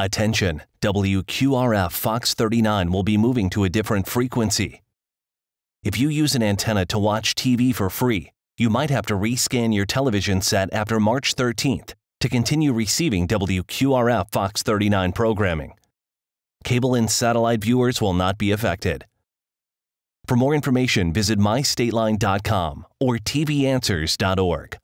Attention, WQRF Fox 39 will be moving to a different frequency. If you use an antenna to watch TV for free, you might have to rescan your television set after March 13th to continue receiving WQRF Fox 39 programming. Cable and satellite viewers will not be affected. For more information, visit mystateline.com or tvanswers.org.